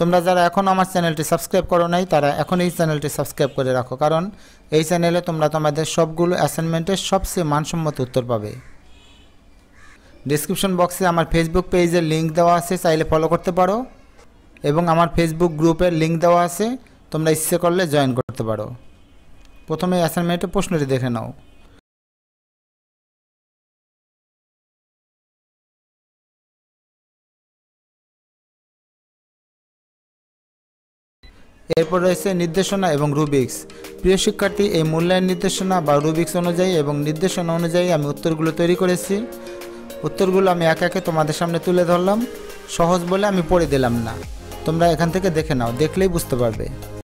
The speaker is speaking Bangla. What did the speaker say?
তোমরা যারা এখনও আমার চ্যানেলটি সাবস্ক্রাইব করো নাই তারা এখন এই চ্যানেলটি সাবস্ক্রাইব করে রাখো কারণ এই চ্যানেলে তোমরা তোমাদের সবগুলো অ্যাসাইনমেন্টের সবচেয়ে মানসম্মত উত্তর পাবে ডিসক্রিপশন বক্সে আমার ফেসবুক পেজের লিঙ্ক দেওয়া আছে চাইলে ফলো করতে পারো এবং আমার ফেসবুক গ্রুপের লিঙ্ক দেওয়া আছে তোমরা ইচ্ছে করলে জয়েন করতে পারো প্রথমে অ্যাসাইনমেন্টের প্রশ্নটি দেখে নাও এরপর রয়েছে নির্দেশনা এবং রুবিক্স প্রিয় শিক্ষার্থী এই মূল্যায়ন নির্দেশনা বা রুবিক্স অনুযায়ী এবং নির্দেশনা অনুযায়ী আমি উত্তরগুলো তৈরি করেছি উত্তরগুলো আমি একে একে তোমাদের সামনে তুলে ধরলাম সহজ বলে আমি পড়ে দিলাম না তোমরা এখান থেকে দেখে নাও দেখলেই বুঝতে পারবে